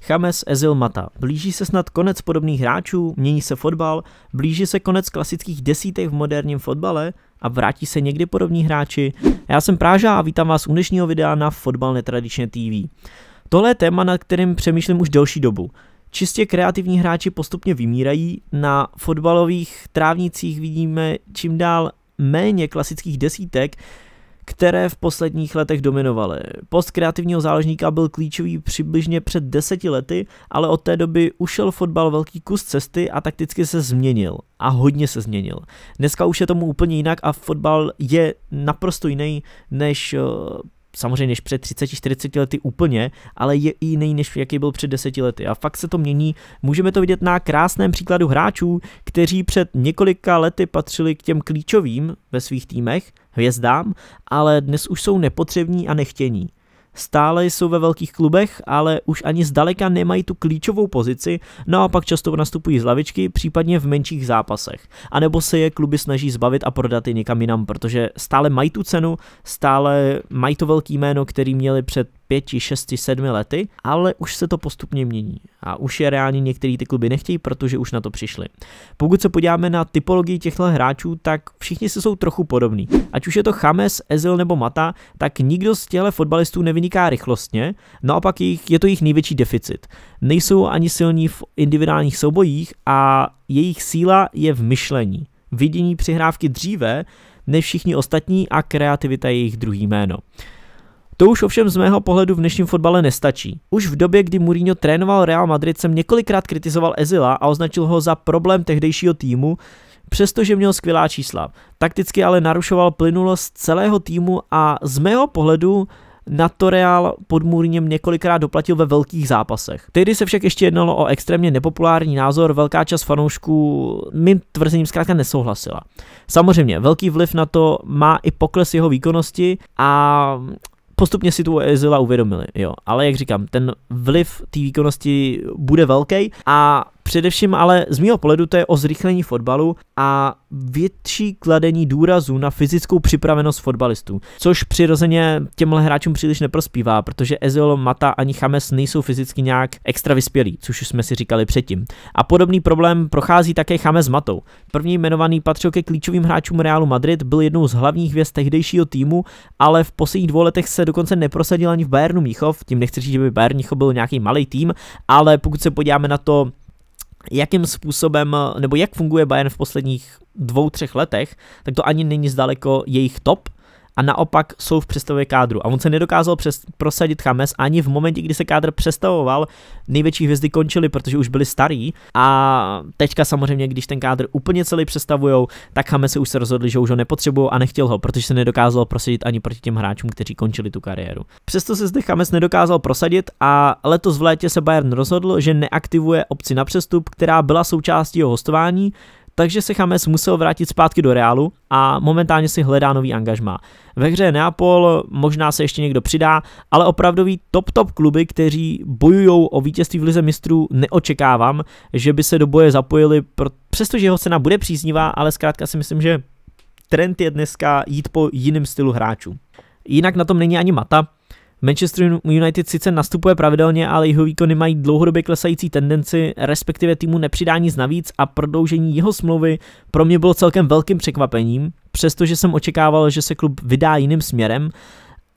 Chames Ezil Mata. Blíží se snad konec podobných hráčů, mění se fotbal, blíží se konec klasických desítek v moderním fotbale a vrátí se někdy podobní hráči. Já jsem Práža a vítám vás u dnešního videa na Fotbal netradičně TV. Tohle je téma, nad kterým přemýšlím už delší dobu. Čistě kreativní hráči postupně vymírají, na fotbalových trávnicích vidíme čím dál méně klasických desítek, které v posledních letech dominovaly. Post kreativního záležníka byl klíčový přibližně před deseti lety, ale od té doby ušel fotbal velký kus cesty a takticky se změnil. A hodně se změnil. Dneska už je tomu úplně jinak a fotbal je naprosto jiný než eh, samozřejmě než před 30-40 lety úplně, ale je i jiný než jaký byl před 10 lety. A fakt se to mění. Můžeme to vidět na krásném příkladu hráčů, kteří před několika lety patřili k těm klíčovým ve svých týmech hvězdám, ale dnes už jsou nepotřební a nechtění. Stále jsou ve velkých klubech, ale už ani zdaleka nemají tu klíčovou pozici, no a pak často nastupují z lavičky, případně v menších zápasech. A nebo se je kluby snaží zbavit a prodat i někam jinam, protože stále mají tu cenu, stále mají to velký jméno, který měli před pěti, šesti, sedmi lety, ale už se to postupně mění a už je reálně některý ty kluby nechtějí, protože už na to přišli. Pokud se podíváme na typologii těchto hráčů, tak všichni se jsou trochu podobní. Ať už je to Chames, Ezil nebo Mata, tak nikdo z těchto fotbalistů nevyniká rychlostně, naopak jich, je to jejich největší deficit. Nejsou ani silní v individuálních soubojích a jejich síla je v myšlení. Vidění přihrávky dříve než všichni ostatní a kreativita je jejich druhý jméno. To už ovšem z mého pohledu v dnešním fotbale nestačí. Už v době, kdy Mourinho trénoval Real Madrid, jsem několikrát kritizoval Ezila a označil ho za problém tehdejšího týmu, přestože měl skvělá čísla. Takticky ale narušoval plynulost celého týmu a z mého pohledu na to Real pod Mourinhem několikrát doplatil ve velkých zápasech. Tehdy se však ještě jednalo o extrémně nepopulární názor, velká část fanoušků mým tvrzením zkrátka nesouhlasila. Samozřejmě, velký vliv na to má i pokles jeho výkonnosti a postupně si tu Ezila uvědomili, jo. Ale jak říkám, ten vliv té výkonnosti bude velký a Především ale z mého pohledu to je o zrychlení fotbalu a větší kladení důrazu na fyzickou připravenost fotbalistů, což přirozeně těmhle hráčům příliš neprospívá, protože Ezio Mata ani Chames nejsou fyzicky nějak extra vyspělí, což už jsme si říkali předtím. A podobný problém prochází také Chames Matou. První jmenovaný patřil ke klíčovým hráčům Realu Madrid, byl jednou z hlavních hvězd tehdejšího týmu, ale v posledních dvou letech se dokonce neprosadil ani v Bayernu Míchov, tím nechci říct, že by Bayern Míchov byl nějaký malý tým, ale pokud se podíváme na to jakým způsobem, nebo jak funguje Bayern v posledních dvou, třech letech, tak to ani není zdaleko jejich top, a naopak jsou v přestavě kádru. A on se nedokázal přes, prosadit Chames ani v momentě, kdy se kádr přestavoval, největší hvězdy končily, protože už byli starý a teďka samozřejmě, když ten kádr úplně celý přestavujou, tak Chames se už se rozhodli, že už ho nepotřebují a nechtěl ho, protože se nedokázal prosadit ani proti těm hráčům, kteří končili tu kariéru. Přesto se zde Chames nedokázal prosadit a letos v létě se Bayern rozhodl, že neaktivuje opci na přestup, která byla součástí jeho hostování, takže se Chames musel vrátit zpátky do Realu a momentálně si hledá nový angažma. Ve hře Neapol možná se ještě někdo přidá, ale opravdový top top kluby, kteří bojují o vítězství v lize mistrů, neočekávám, že by se do boje zapojili, přestože jeho cena bude příznivá, ale zkrátka si myslím, že trend je dneska jít po jiným stylu hráčů. Jinak na tom není ani mata, Manchester United sice nastupuje pravidelně, ale jeho výkony mají dlouhodobě klesající tendenci, respektive týmu nepřidání z navíc a prodloužení jeho smlouvy pro mě bylo celkem velkým překvapením, přestože jsem očekával, že se klub vydá jiným směrem,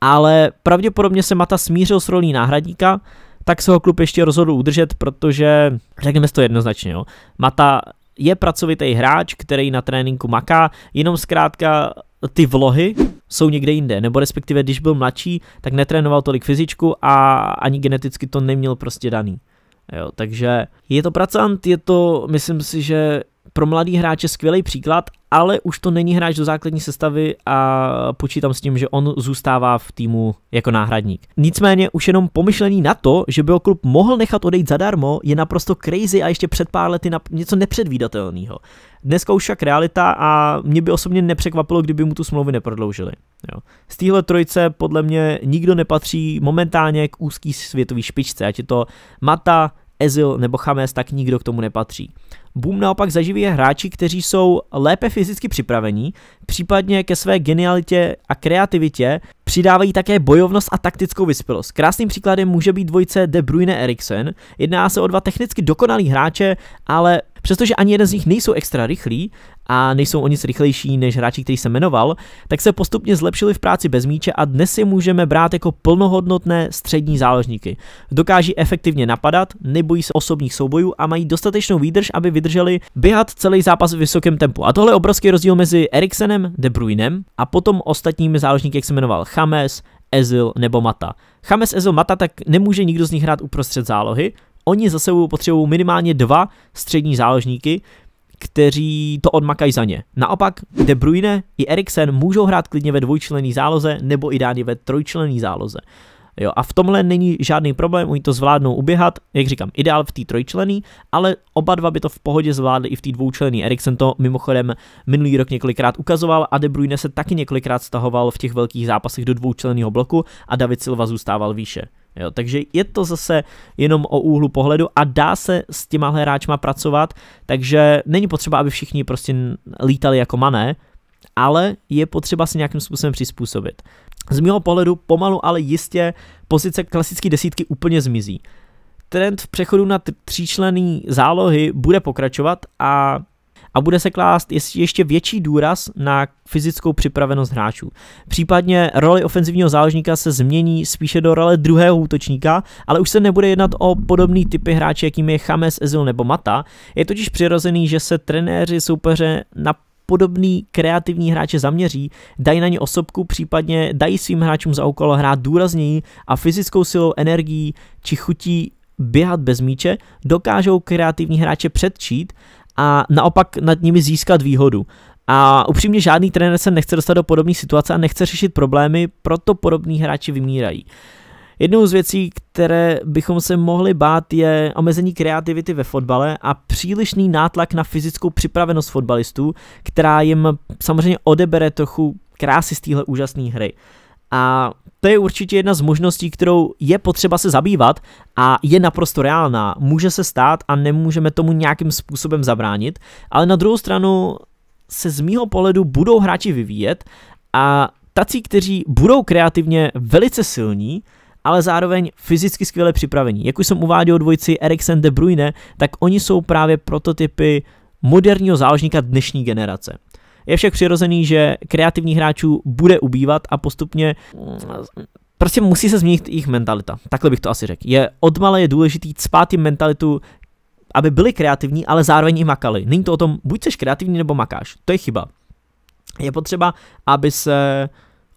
ale pravděpodobně se Mata smířil s rolí náhradníka, tak se ho klub ještě rozhodl udržet, protože, řekněme to jednoznačně, jo, Mata je pracovitý hráč, který na tréninku maká, jenom zkrátka ty vlohy, jsou někde jinde, nebo respektive když byl mladší, tak netrénoval tolik fyzičku a ani geneticky to neměl prostě daný. Jo, takže je to pracant, je to, myslím si, že pro mladý hráče skvělý příklad, ale už to není hráč do základní sestavy a počítám s tím, že on zůstává v týmu jako náhradník. Nicméně už jenom pomyšlení na to, že by ho klub mohl nechat odejít zadarmo, je naprosto crazy a ještě před pár lety na něco nepředvídatelného. Dneska už však realita a mě by osobně nepřekvapilo, kdyby mu tu smlouvu neprodloužili. Jo. Z téhle trojice podle mě nikdo nepatří momentálně k úzký světový špičce, ať je to Mata, Ezil nebo Chames, tak nikdo k tomu nepatří. Boom naopak zaživí je hráči, kteří jsou lépe fyzicky připravení, případně ke své genialitě a kreativitě Přidávají také bojovnost a taktickou vyspělost. Krásným příkladem může být dvojce De Bruyne Eriksen. Jedná se o dva technicky dokonalý hráče, ale Přestože ani jeden z nich nejsou extra rychlí a nejsou o nic rychlejší než hráči, který se jmenoval, tak se postupně zlepšili v práci bez míče a dnes je můžeme brát jako plnohodnotné střední záložníky. Dokáží efektivně napadat, nebojí se osobních soubojů a mají dostatečnou výdrž, aby vydrželi běhat celý zápas v vysokém tempu. A tohle je obrovský rozdíl mezi Eriksenem, De Bruynem a potom ostatními záložníky, jak se jmenoval Chames, Ezil nebo Mata. Chames, Ezil, Mata tak nemůže nikdo z nich hrát uprostřed zálohy. Oni za sebou potřebují minimálně dva střední záložníky, kteří to odmakají za ně. Naopak De Bruyne i Eriksen můžou hrát klidně ve dvojčlenné záloze nebo ideálně ve trojčlenné záloze. Jo, a v tomhle není žádný problém, oni to zvládnou uběhat, jak říkám, ideál v té trojčlený, ale oba dva by to v pohodě zvládli i v té dvoučlený. Eriksen to mimochodem minulý rok několikrát ukazoval a De Bruyne se taky několikrát stahoval v těch velkých zápasech do dvoučleného bloku a David Silva zůstával výše. Jo, takže je to zase jenom o úhlu pohledu a dá se s těma hráčma pracovat, takže není potřeba, aby všichni prostě lítali jako mané, ale je potřeba se nějakým způsobem přizpůsobit. Z mého pohledu pomalu, ale jistě pozice klasické desítky úplně zmizí. Trend v přechodu na tříčlený zálohy bude pokračovat a a bude se klást ještě větší důraz na fyzickou připravenost hráčů. Případně roli ofenzivního záložníka se změní spíše do role druhého útočníka, ale už se nebude jednat o podobný typy hráče, jakými je Chames, Ezil nebo Mata. Je totiž přirozený, že se trenéři soupeře na podobný kreativní hráče zaměří, dají na ně osobku, případně dají svým hráčům za úkol hrát důrazněji a fyzickou silou, energií či chutí běhat bez míče, dokážou kreativní hráče předčít a naopak nad nimi získat výhodu. A upřímně žádný trenér se nechce dostat do podobné situace a nechce řešit problémy, proto podobní hráči vymírají. Uh, Jednou z věcí, které bychom se mohli bát, je omezení kreativity ve fotbale a přílišný nátlak na fyzickou připravenost fotbalistů, která jim samozřejmě odebere trochu krásy z téhle úžasné hry. A to je určitě jedna z možností, kterou je potřeba se zabývat a je naprosto reálná. Může se stát a nemůžeme tomu nějakým způsobem zabránit, ale na druhou stranu se z mýho pohledu budou hráči vyvíjet a tací, kteří budou kreativně velice silní, ale zároveň fyzicky skvěle připravení. Jak už jsem uváděl dvojici Eriksen de Bruyne, tak oni jsou právě prototypy moderního záložníka dnešní generace. Je však přirozený, že kreativních hráčů bude ubývat a postupně mm, prostě musí se změnit jejich mentalita. Takhle bych to asi řekl. Je odmale je důležitý cpát jim mentalitu, aby byli kreativní, ale zároveň i makali. Není to o tom, buď jsi kreativní nebo makáš. To je chyba. Je potřeba, aby se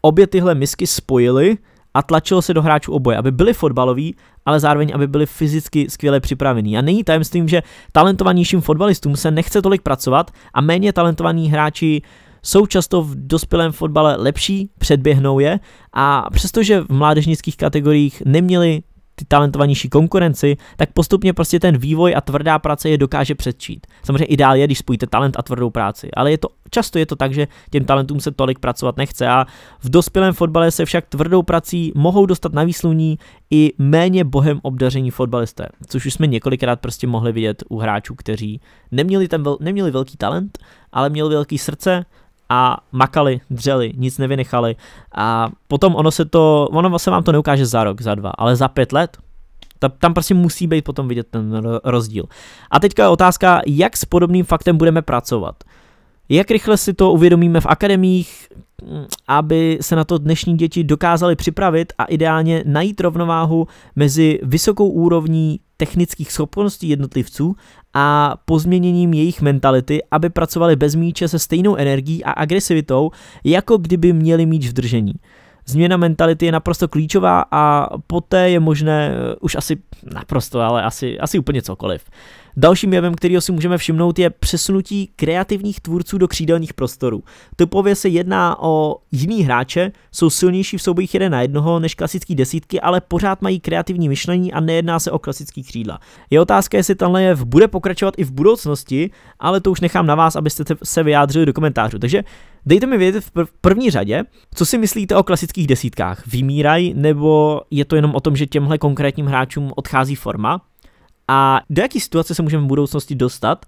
obě tyhle misky spojily a tlačilo se do hráčů oboje, aby byli fotbaloví, ale zároveň, aby byli fyzicky skvěle připravení. A není tajemstvím, že talentovanějším fotbalistům se nechce tolik pracovat a méně talentovaní hráči jsou často v dospělém fotbale lepší, předběhnou je a přestože v mládežnických kategoriích neměli ty talentovanější konkurenci, tak postupně prostě ten vývoj a tvrdá práce je dokáže předčít. Samozřejmě ideál je, když spojíte talent a tvrdou práci, ale je to, často je to tak, že těm talentům se tolik pracovat nechce a v dospělém fotbale se však tvrdou prací mohou dostat na výsluní i méně bohem obdaření fotbalisté, což už jsme několikrát prostě mohli vidět u hráčů, kteří neměli, ten vel, neměli velký talent, ale měli velký srdce, a makali, dřeli, nic nevynechali a potom ono se to, ono se vám to neukáže za rok, za dva, ale za pět let tam prostě musí být potom vidět ten rozdíl. A teďka je otázka, jak s podobným faktem budeme pracovat. Jak rychle si to uvědomíme v akademiích, aby se na to dnešní děti dokázaly připravit a ideálně najít rovnováhu mezi vysokou úrovní technických schopností jednotlivců a pozměněním jejich mentality, aby pracovali bez míče se stejnou energií a agresivitou, jako kdyby měli míč v držení. Změna mentality je naprosto klíčová a poté je možné už asi naprosto, ale asi, asi úplně cokoliv. Dalším jevem, kterého si můžeme všimnout, je přesunutí kreativních tvůrců do křídelních prostorů. Typově se jedná o jiný hráče, jsou silnější v soubojích jeden na jednoho než klasický desítky, ale pořád mají kreativní myšlení a nejedná se o klasický křídla. Je otázka, jestli tenhle jev bude pokračovat i v budoucnosti, ale to už nechám na vás, abyste se vyjádřili do komentářů. Takže Dejte mi vědět v první řadě, co si myslíte o klasických desítkách. Vymírají nebo je to jenom o tom, že těmhle konkrétním hráčům odchází forma? A do jaký situace se můžeme v budoucnosti dostat,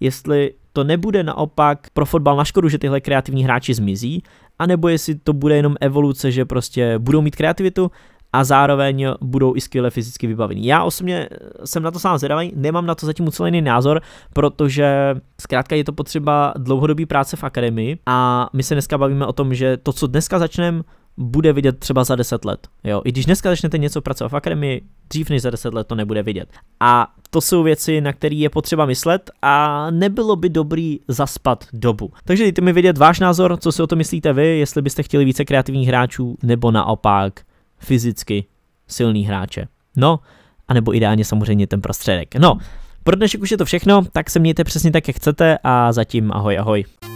jestli to nebude naopak pro fotbal na škodu, že tyhle kreativní hráči zmizí, anebo jestli to bude jenom evoluce, že prostě budou mít kreativitu a zároveň budou i skvěle fyzicky vybavení. Já osobně eh, jsem na to sám zvědavý, nemám na to zatím ucelený názor, protože zkrátka je to potřeba dlouhodobý práce v akademii a my se dneska bavíme o tom, že to, co dneska začneme, bude vidět třeba za 10 let. Jo? I když dneska začnete něco pracovat v akademii, dřív než za 10 let to nebude vidět. A to jsou věci, na které je potřeba myslet a nebylo by dobrý zaspat dobu. Takže dejte mi vědět váš názor, co si o to myslíte vy, jestli byste chtěli více kreativních hráčů nebo naopak fyzicky silný hráče. No, anebo ideálně samozřejmě ten prostředek. No, pro dnešek už je to všechno, tak se mějte přesně tak, jak chcete a zatím ahoj ahoj.